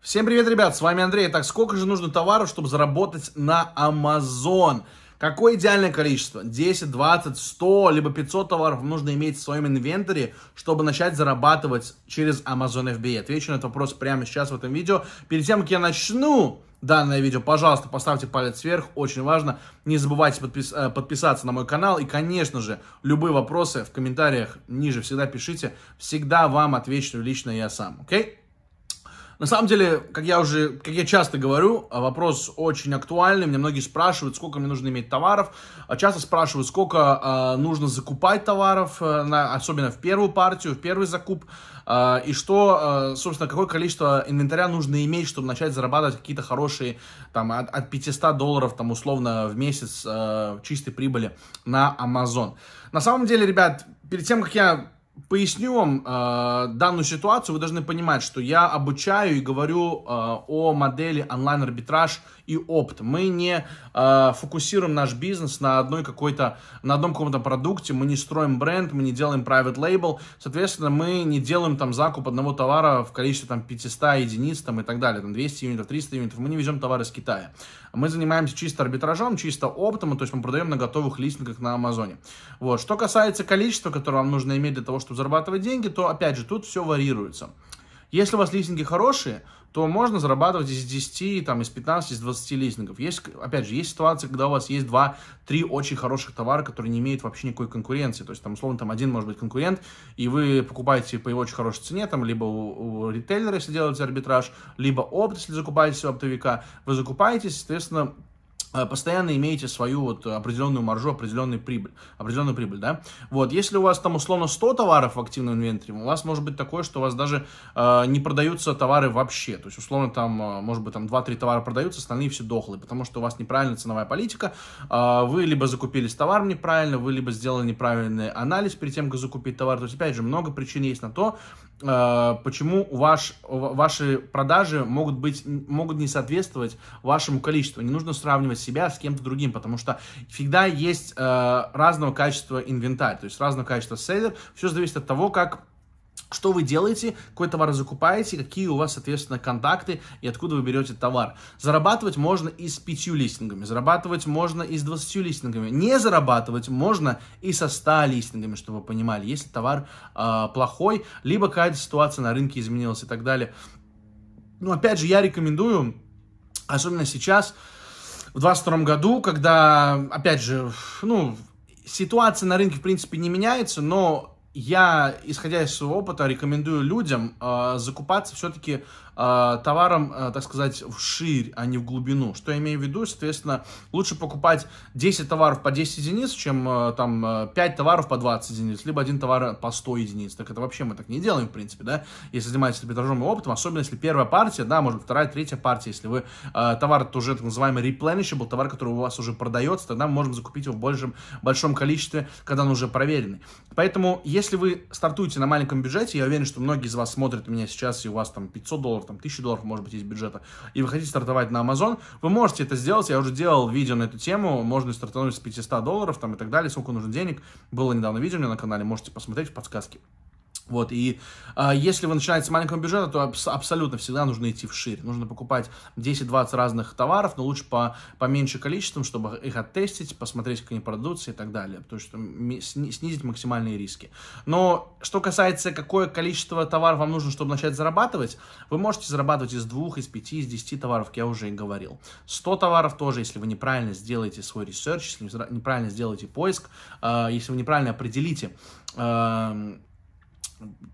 Всем привет, ребят, с вами Андрей. Так, сколько же нужно товаров, чтобы заработать на Amazon? Какое идеальное количество? 10, 20, 100, либо 500 товаров нужно иметь в своем инвентаре, чтобы начать зарабатывать через Amazon FBA? Отвечу на этот вопрос прямо сейчас в этом видео. Перед тем, как я начну данное видео, пожалуйста, поставьте палец вверх, очень важно. Не забывайте подпис э, подписаться на мой канал. И, конечно же, любые вопросы в комментариях ниже всегда пишите. Всегда вам отвечу лично я сам, окей? Okay? На самом деле, как я уже, как я часто говорю, а, вопрос очень актуальный. Меня многие спрашивают, сколько мне нужно иметь товаров. А, часто спрашивают, сколько э, нужно закупать товаров, э, на, особенно в первую партию, в первый закуп. Э, и что, э, собственно, какое количество инвентаря нужно иметь, чтобы начать зарабатывать какие-то хорошие, там, от, от 500 долларов, там, условно, в месяц э, чистой прибыли на Amazon. На самом деле, ребят, перед тем, как я поясню вам э, данную ситуацию. Вы должны понимать, что я обучаю и говорю э, о модели онлайн-арбитраж и опт. Мы не э, фокусируем наш бизнес на одной какой-то, на одном каком-то продукте. Мы не строим бренд, мы не делаем private label. Соответственно, мы не делаем там закуп одного товара в количестве там 500 единиц там и так далее, там 200 юнитов, 300 юнитов. Мы не везем товары из Китая. Мы занимаемся чисто арбитражом, чисто оптом, то есть мы продаем на готовых листингах на Амазоне. Вот. Что касается количества, которое вам нужно иметь для того, чтобы способу зарабатывать деньги, то, опять же, тут все варьируется. Если у вас лизинги хорошие, то можно зарабатывать из 10, там, из 15, из 20 лизингов. Есть, опять же, есть ситуации, когда у вас есть 2-3 очень хороших товара, которые не имеют вообще никакой конкуренции. То есть, там, условно, там один может быть конкурент, и вы покупаете по его очень хорошей цене, там, либо у, у ритейлера, если делаете арбитраж, либо опт, если закупаете оптовика, вы закупаетесь, соответственно, Э, постоянно имеете свою вот определенную маржу, определенную прибыль, определенную прибыль, да. Вот, если у вас там условно 100 товаров в активном инвентаре, у вас может быть такое, что у вас даже э, не продаются товары вообще, то есть условно там, э, может быть, там 2-3 товара продаются, остальные все дохлые, потому что у вас неправильная ценовая политика, э, вы либо закупились товар неправильно, вы либо сделали неправильный анализ перед тем, как закупить товар, то есть, опять же, много причин есть на то, Э, почему ваш, ваши продажи могут, быть, могут не соответствовать вашему количеству. Не нужно сравнивать себя с кем-то другим, потому что всегда есть э, разного качества инвентарь, то есть разного качества селлер. Все зависит от того, как что вы делаете, какой товар закупаете, какие у вас, соответственно, контакты и откуда вы берете товар. Зарабатывать можно и с пятью листингами, зарабатывать можно и с 20 листингами. Не зарабатывать можно и со ста листингами, чтобы вы понимали, если товар э, плохой, либо какая-то ситуация на рынке изменилась и так далее. Ну, опять же, я рекомендую, особенно сейчас, в 2022 году, когда, опять же, ну, ситуация на рынке, в принципе, не меняется, но я, исходя из своего опыта, рекомендую людям э, закупаться все-таки э, а, товаром, э, так сказать, в ширь, а не в глубину. Что я имею в виду? Соответственно, лучше покупать 10 товаров по 10 единиц, чем э, там 5 товаров по 20 единиц, либо один товар по 100 единиц. Так это вообще мы так не делаем, в принципе, да, если занимаетесь арбитражом и опытом, особенно если первая партия, да, может вторая, третья партия, если вы э, товар, то уже так называемый replenishable, товар, который у вас уже продается, тогда мы можем закупить его в большем, большом количестве, когда он уже проверенный. Поэтому, если если вы стартуете на маленьком бюджете, я уверен, что многие из вас смотрят меня сейчас, и у вас там 500 долларов, там 1000 долларов, может быть, из бюджета, и вы хотите стартовать на Amazon, вы можете это сделать, я уже делал видео на эту тему, можно стартануть с 500 долларов там и так далее, сколько нужно денег, было недавно видео у меня на канале, можете посмотреть в подсказке. Вот, и э, если вы начинаете с маленького бюджета, то абс- абсолютно всегда нужно идти вширь. Нужно покупать 10-20 разных товаров, но лучше по поменьше количеством, чтобы их оттестить, посмотреть, как они продадутся и так далее. То есть сни- снизить максимальные риски. Но что касается, какое количество товаров вам нужно, чтобы начать зарабатывать, вы можете зарабатывать из двух, из пяти, из десяти товаров, как я уже и говорил. 100 товаров тоже, если вы неправильно сделаете свой ресерч, если неправильно сделаете поиск, э, если вы неправильно определите э,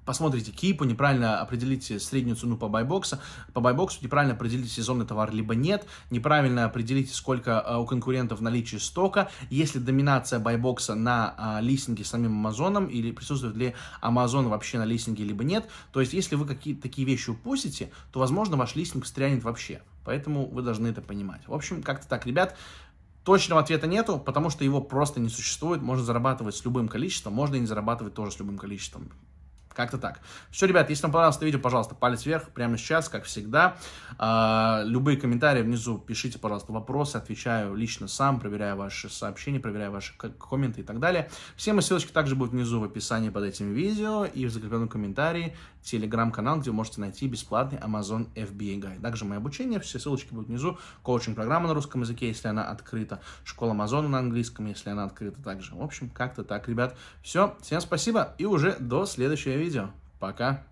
посмотрите кипу, неправильно определите среднюю цену по байбоксу, по байбоксу неправильно определите сезонный товар либо нет, неправильно определите, сколько э, у конкурентов наличие стока, если доминация байбокса на а, листинге самим Амазоном или присутствует ли Амазон вообще на листинге либо нет. То есть, если вы какие-то такие вещи упустите, то, возможно, ваш листинг встрянет вообще. Поэтому вы должны это понимать. В общем, как-то так, ребят. Точного ответа нету, потому что его просто не существует. Можно зарабатывать с любым количеством, можно и не зарабатывать тоже с любым количеством. Как-то так. Все, ребят, если вам понравилось это видео, пожалуйста, палец вверх прямо сейчас, как всегда. А, любые комментарии внизу пишите, пожалуйста, вопросы. Отвечаю лично сам, проверяю ваши сообщения, проверяю ваши комменты и так далее. Все мои ссылочки также будут внизу в описании под этим видео и в закрепленном комментарии телеграм-канал, где вы можете найти бесплатный Amazon FBA гайд. Также мое обучение, все ссылочки будут внизу. Коучинг-программа на русском языке, если она открыта. Школа Amazon на английском, если она открыта также. В общем, как-то так, ребят. Все, всем спасибо и уже до следующего видео видео. Пока.